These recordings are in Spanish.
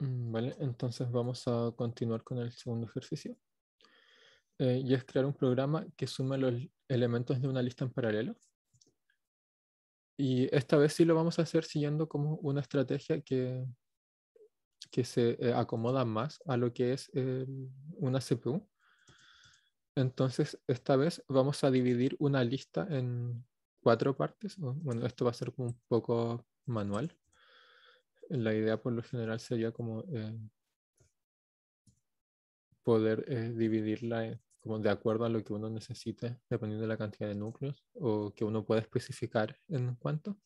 Mm, vale, entonces vamos a continuar con el segundo ejercicio. Eh, y es crear un programa que sume los elementos de una lista en paralelo. Y esta vez sí lo vamos a hacer siguiendo como una estrategia que, que se eh, acomoda más a lo que es eh, una CPU. Entonces, esta vez vamos a dividir una lista en cuatro partes. Bueno, esto va a ser un poco manual la idea por lo general sería como eh, poder eh, dividirla eh, como de acuerdo a lo que uno necesite, dependiendo de la cantidad de núcleos o que uno pueda especificar en cuanto.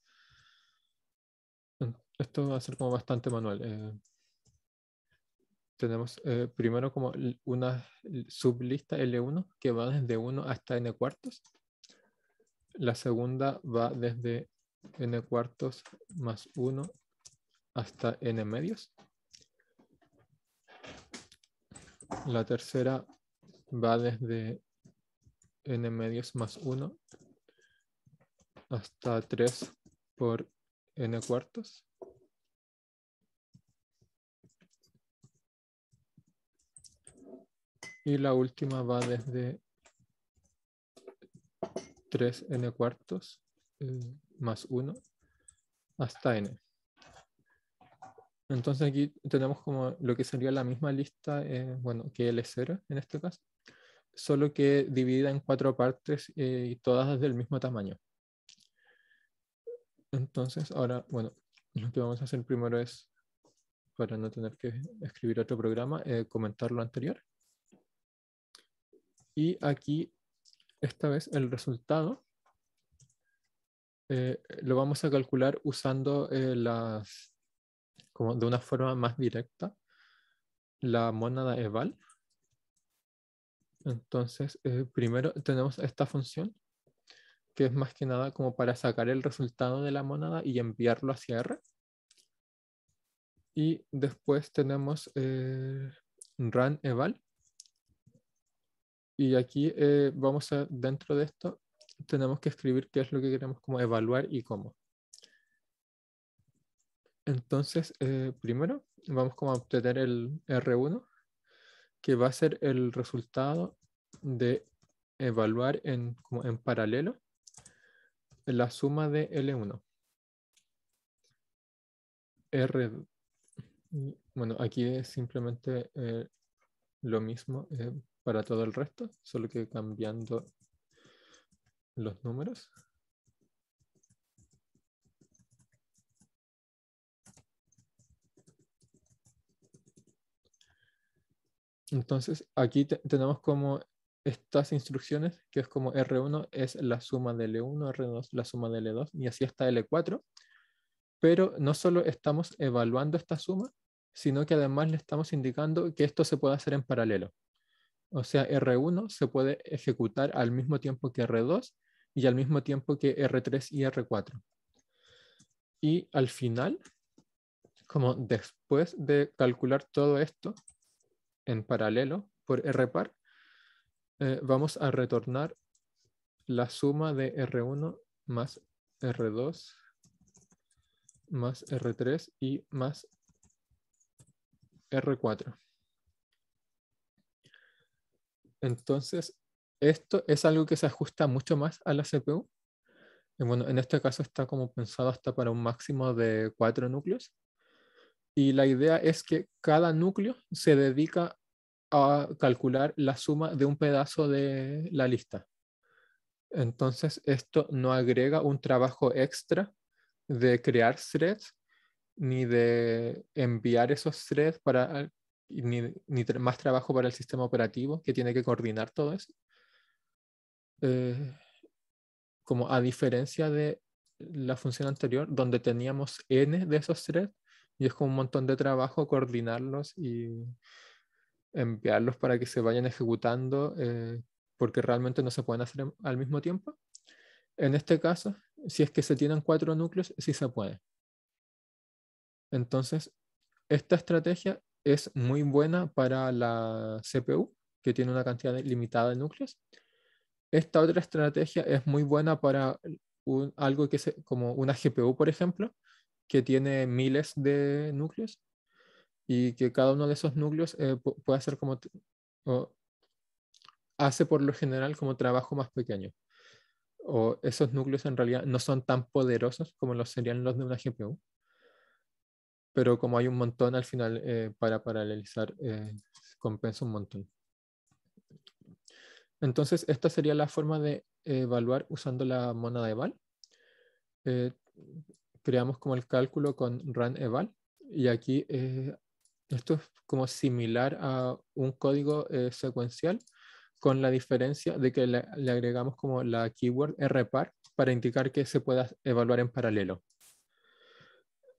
Esto va a ser como bastante manual. tenemos primero como una sublista L1 que va desde 1 hasta n cuartos. La segunda va desde n cuartos más 1 hasta n medios. La tercera va desde n medios más 1 hasta 3 por n cuartos. Y la última va desde 3n cuartos eh, más 1 hasta n. Entonces aquí tenemos como lo que sería la misma lista, eh, bueno, que L0 en este caso, solo que dividida en cuatro partes eh, y todas del mismo tamaño. Entonces ahora, bueno, lo que vamos a hacer primero es, para no tener que escribir otro programa, eh, comentar lo anterior. Y aquí, esta vez, el resultado lo vamos a calcular usando las como de una forma más directa la monada eval. Entonces, eh, primero tenemos esta función, que es más que nada como para sacar el resultado de la monada y enviarlo hacia R. Y después tenemos eh, run eval. Y aquí eh, vamos a, dentro de esto, tenemos que escribir qué es lo que queremos como evaluar y cómo. Entonces, eh, primero vamos a obtener el R1, que va a ser el resultado de evaluar en, como en paralelo la suma de L1. R, bueno, aquí es simplemente eh, lo mismo eh, para todo el resto, solo que cambiando los números. Entonces, aquí tenemos como estas instrucciones, que es como R1 es la suma de L1, R2 la suma de L2, y así está L4. Pero no solo estamos evaluando esta suma, sino que además le estamos indicando que esto se puede hacer en paralelo. O sea, R1 se puede ejecutar al mismo tiempo que R2 y al mismo tiempo que R3 y R4. Y al final, como después de calcular todo esto, en paralelo por R par, eh, vamos a retornar la suma de R1 más R2 más R3 y más R4. Entonces, esto es algo que se ajusta mucho más a la CPU. bueno, en este caso está como pensado hasta para un máximo de 4 núcleos y la idea es que cada núcleo se dedica a calcular la suma de un pedazo de la lista. Entonces, esto no agrega un trabajo extra de crear threads ni de enviar esos threads para ni, más trabajo para el sistema operativo que tiene que coordinar todo eso. Eh, como a diferencia de la función anterior, donde teníamos n de esos threads, y es como un montón de trabajo coordinarlos y enviarlos para que se vayan ejecutando eh, porque realmente no se pueden hacer em, al mismo tiempo. En este caso, si es que se tienen cuatro núcleos, sí se puede. Entonces, esta estrategia es muy buena para la CPU, que tiene una cantidad limitada de núcleos. Esta otra estrategia es muy buena para algo que es como una GPU, por ejemplo, que tiene miles de núcleos y que cada uno de esos núcleos eh, puede hacer como, o hace por lo general como trabajo más pequeño. O esos núcleos en realidad no son tan poderosos como los serían los de una GPU, pero como hay un montón al final eh, para paralelizar, eh, compensa un montón. Entonces, esta sería la forma de evaluar usando la monada de Val. Eh, creamos como el cálculo con run eval y aquí eh, esto es como similar a un código eh, secuencial con la diferencia de que le, agregamos como la keyword rpar para indicar que se pueda evaluar en paralelo.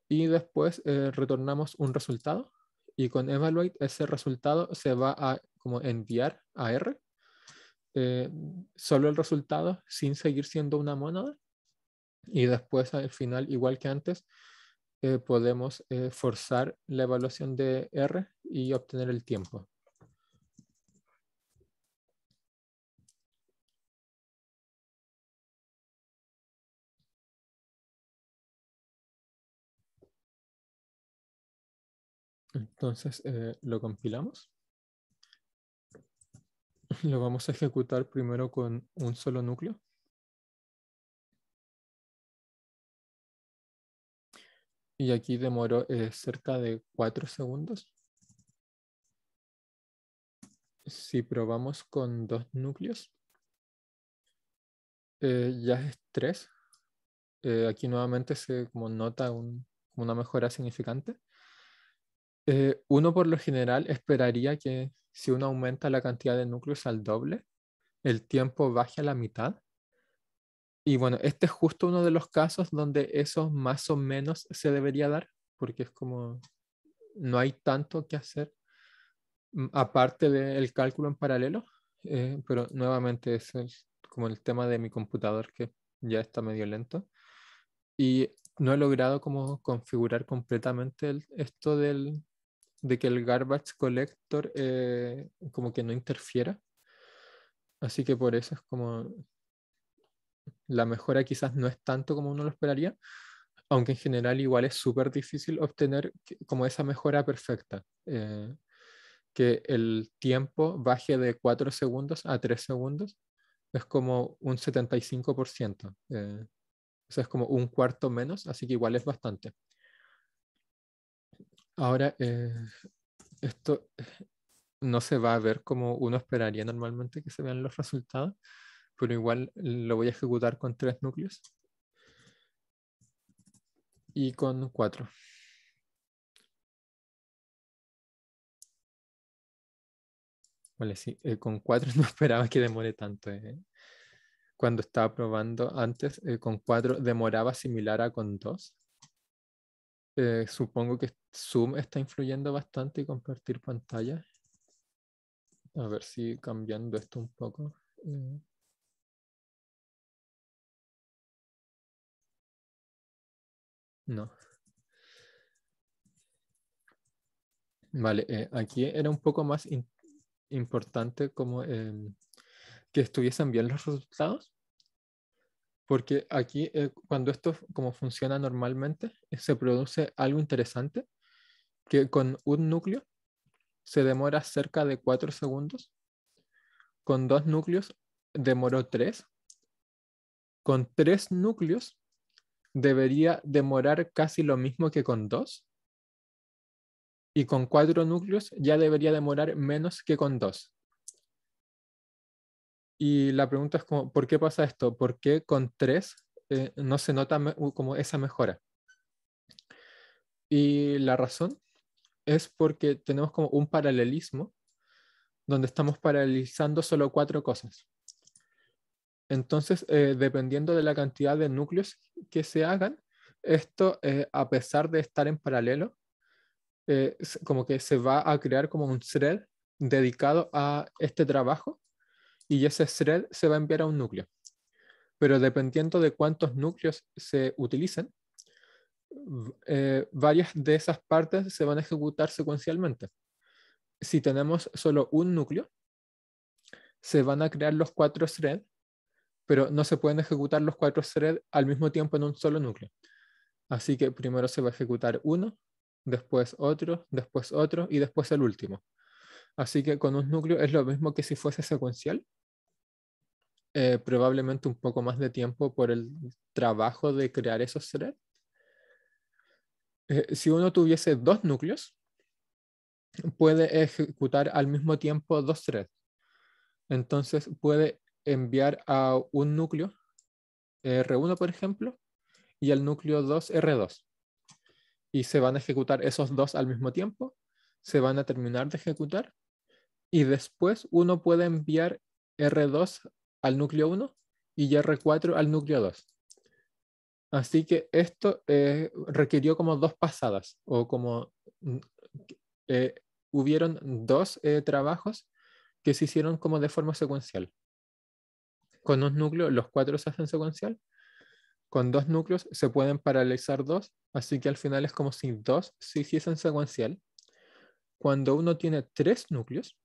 Y después eh, retornamos un resultado y con evaluate ese resultado se va a como enviar a R. solo el resultado sin seguir siendo una monada, y después, al final, igual que antes, eh, podemos eh, forzar la evaluación de R y obtener el tiempo. Entonces eh, lo compilamos. Lo vamos a ejecutar primero con un solo núcleo. y aquí demoró eh, cerca de 4 segundos. Si probamos con dos núcleos, eh, ya es 3. Eh, aquí nuevamente se nota una mejora significante. uno por lo general esperaría que si uno aumenta la cantidad de núcleos al doble, el tiempo baje a la mitad y bueno, este es justo uno de los casos donde eso más o menos se debería dar, porque es como no hay tanto que hacer mm, aparte del cálculo en paralelo, eh, pero nuevamente es como el tema de mi computador que ya está medio lento. Y no he logrado como configurar completamente esto del, de que el garbage collector eh, como que no interfiera. Así que por eso es como la mejora quizás no es tanto como uno lo esperaría, aunque en general igual es súper difícil obtener como esa mejora perfecta. Eh, que el tiempo baje de 4 segundos a 3 segundos es como un 75%. Eh, sea, es como un cuarto menos, así que igual es bastante. Ahora, eh, esto no se va a ver como uno esperaría normalmente que se vean los resultados, pero igual lo voy a ejecutar con tres núcleos y con cuatro. Vale, sí, eh, con cuatro no esperaba que demore tanto. Eh. Cuando estaba probando antes, eh, con cuatro demoraba similar a con dos. supongo que Zoom está influyendo bastante y compartir pantalla. A ver si cambiando esto un poco. No. Vale, eh, aquí era un poco más importante como em, que estuviesen bien los resultados, porque aquí eh, cuando esto como funciona normalmente, eh, se produce algo interesante, que con un núcleo se demora cerca de 4 segundos, con dos núcleos demoró 3, con tres núcleos debería demorar casi lo mismo que con dos. Y con cuatro núcleos ya debería demorar menos que con dos. Y la pregunta es como, ¿por qué pasa esto? ¿Por qué con tres eh, no se nota como esa mejora? Y la razón es porque tenemos como un paralelismo donde estamos paralizando solo cuatro cosas. Entonces, eh, dependiendo de la cantidad de núcleos que se hagan, esto, eh, a pesar de estar en paralelo, eh, como que se va a crear como un thread dedicado a este trabajo y ese thread se va a enviar a un núcleo. Pero dependiendo de cuántos núcleos se utilicen, varias de esas partes se van a ejecutar secuencialmente. Si tenemos solo un núcleo, se van a crear los cuatro threads pero no se pueden ejecutar los cuatro threads al mismo tiempo en un solo núcleo. Así que primero se va a ejecutar uno, después otro, después otro y después el último. Así que con un núcleo es lo mismo que si fuese secuencial. Eh, probablemente un poco más de tiempo por el trabajo de crear esos threads. Eh, si uno tuviese dos núcleos, puede ejecutar al mismo tiempo dos threads. Entonces puede enviar a un núcleo R1, por ejemplo, y al núcleo 2 R2. Y se van a ejecutar esos dos al mismo tiempo, se van a terminar de ejecutar, y después uno puede enviar R2 al núcleo 1 y R4 al núcleo 2. Así que esto eh, requirió como dos pasadas, o como mm, eh, hubieron dos eh, trabajos que se hicieron como de forma secuencial con un núcleo los cuatro se hacen secuencial, con dos núcleos se pueden paralizar dos, así que al final es como si dos se hiciesen secuencial. Cuando uno tiene tres núcleos,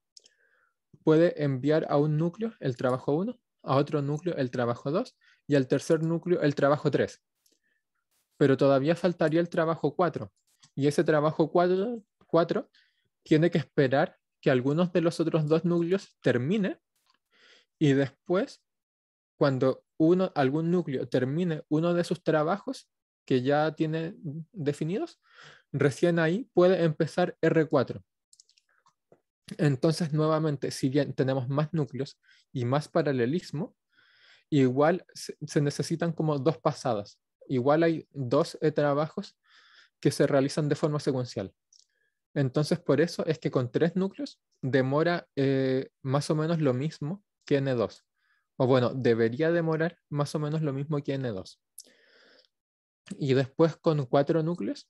puede enviar a un núcleo el trabajo 1, a otro núcleo el trabajo 2 y al tercer núcleo el trabajo 3. Pero todavía faltaría el trabajo 4 y ese trabajo 4, tiene que esperar que algunos de los otros dos núcleos termine y después cuando uno, algún núcleo termine uno de sus trabajos que ya tiene definidos, recién ahí puede empezar R4. Entonces, nuevamente, si bien tenemos más núcleos y más paralelismo, igual se necesitan como dos pasadas. Igual hay dos eh, trabajos que se realizan de forma secuencial. Entonces, por eso es que con tres núcleos demora eh, más o menos lo mismo que N2 o bueno, debería demorar más o menos lo mismo que N2. Y después con cuatro núcleos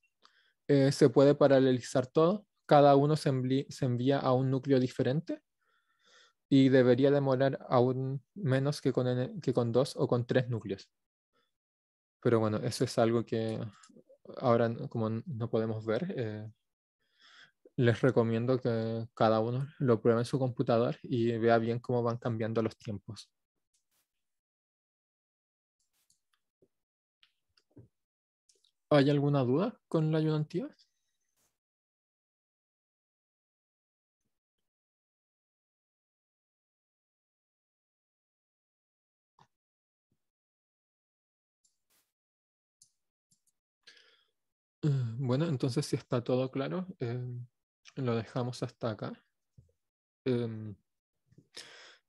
eh, se puede paralelizar todo, cada uno se, envía a un núcleo diferente y debería demorar aún menos que con, dos o con tres núcleos. Pero bueno, eso es algo que ahora como no podemos ver, eh, les recomiendo que cada uno lo pruebe en su computador y vea bien cómo van cambiando los tiempos. ¿Hay alguna duda con la ayudantía? Eh, bueno, entonces si está todo claro, eh, lo dejamos hasta acá. Eh,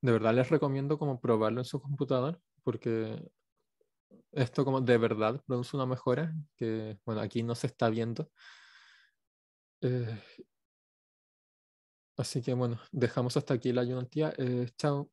de verdad les recomiendo como probarlo en su computador porque esto como de verdad produce una mejora, que bueno, aquí no se está viendo. Eh, así que bueno, dejamos hasta aquí la ayuntía, eh, chao.